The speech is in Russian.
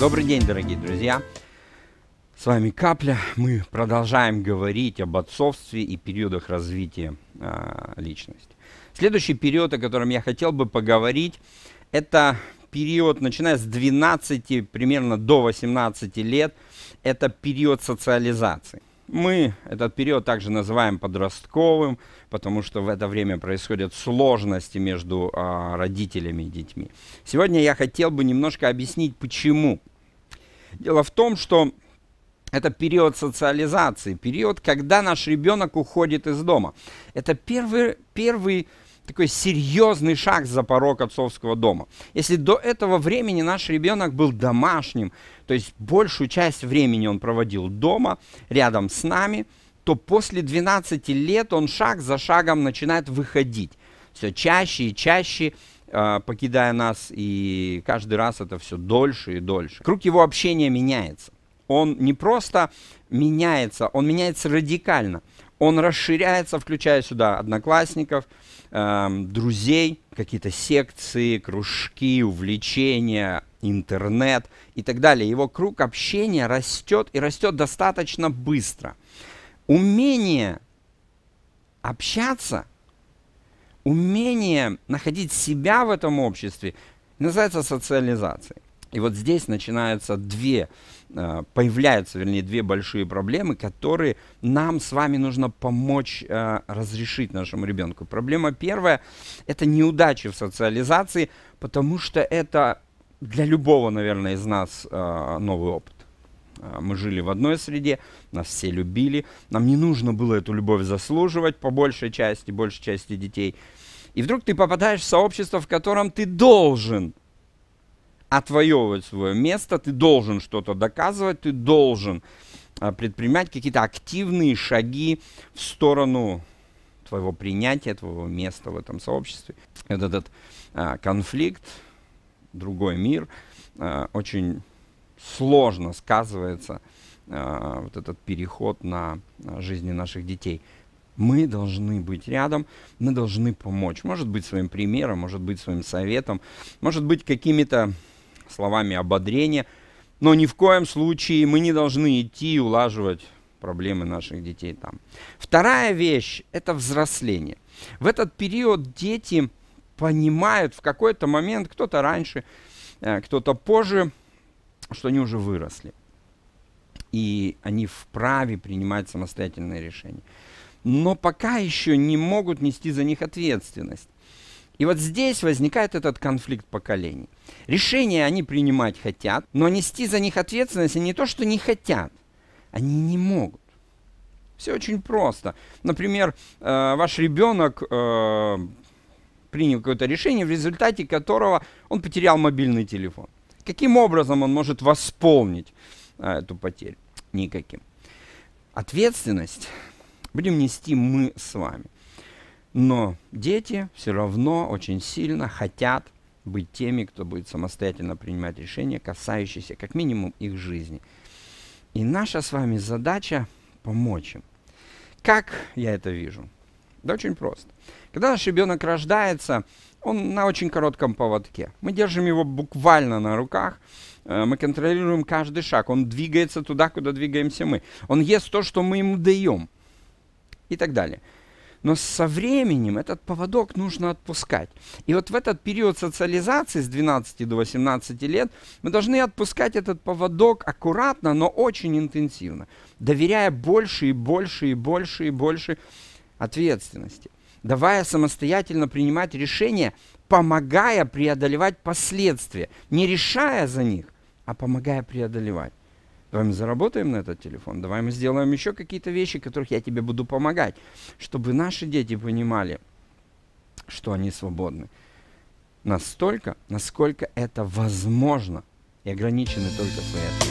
Добрый день, дорогие друзья! С вами Капля. Мы продолжаем говорить об отцовстве и периодах развития э, личности. Следующий период, о котором я хотел бы поговорить, это период, начиная с 12 примерно до 18 лет, это период социализации. Мы этот период также называем подростковым, потому что в это время происходят сложности между э, родителями и детьми. Сегодня я хотел бы немножко объяснить, почему. Дело в том, что это период социализации, период, когда наш ребенок уходит из дома. Это первый, первый такой серьезный шаг за порог отцовского дома. Если до этого времени наш ребенок был домашним, то есть большую часть времени он проводил дома, рядом с нами, то после 12 лет он шаг за шагом начинает выходить. Все чаще и чаще а, покидая нас, и каждый раз это все дольше и дольше. Круг его общения меняется. Он не просто меняется, он меняется радикально. Он расширяется, включая сюда одноклассников, эм, друзей, какие-то секции, кружки, увлечения, интернет и так далее. Его круг общения растет и растет достаточно быстро. Умение общаться умение находить себя в этом обществе называется социализацией. И вот здесь начинаются две, э, появляются, вернее, две большие проблемы, которые нам с вами нужно помочь э, разрешить нашему ребенку. Проблема первая – это неудачи в социализации, потому что это для любого, наверное, из нас э, новый опыт. А, мы жили в одной среде, нас все любили. Нам не нужно было эту любовь заслуживать по большей части, большей части детей. И вдруг ты попадаешь в сообщество, в котором ты должен отвоевывать свое место, ты должен что-то доказывать, ты должен а, предпринимать какие-то активные шаги в сторону твоего принятия, твоего места в этом сообществе. Вот этот а, конфликт, другой мир, а, очень сложно сказывается э, вот этот переход на э, жизни наших детей. Мы должны быть рядом, мы должны помочь. Может быть, своим примером, может быть, своим советом, может быть, какими-то словами ободрения. Но ни в коем случае мы не должны идти и улаживать проблемы наших детей там. Вторая вещь – это взросление. В этот период дети понимают в какой-то момент, кто-то раньше, э, кто-то позже – что они уже выросли. И они вправе принимать самостоятельные решения. Но пока еще не могут нести за них ответственность. И вот здесь возникает этот конфликт поколений. Решения они принимать хотят, но нести за них ответственность они не то, что не хотят, они не могут. Все очень просто. Например, э, ваш ребенок э, принял какое-то решение, в результате которого он потерял мобильный телефон. Каким образом он может восполнить а, эту потерю? Никаким. Ответственность будем нести мы с вами. Но дети все равно очень сильно хотят быть теми, кто будет самостоятельно принимать решения, касающиеся как минимум их жизни. И наша с вами задача помочь им. Как я это вижу? Да очень просто. Когда наш ребенок рождается, он на очень коротком поводке. Мы держим его буквально на руках, э, мы контролируем каждый шаг, он двигается туда, куда двигаемся мы. Он ест то, что мы ему даем и так далее. Но со временем этот поводок нужно отпускать. И вот в этот период социализации с 12 до 18 лет мы должны отпускать этот поводок аккуратно, но очень интенсивно, доверяя больше и больше и больше и больше ответственности, давая самостоятельно принимать решения, помогая преодолевать последствия, не решая за них, а помогая преодолевать. Давай мы заработаем на этот телефон, давай мы сделаем еще какие-то вещи, которых я тебе буду помогать, чтобы наши дети понимали, что они свободны. Настолько, насколько это возможно и ограничены только своей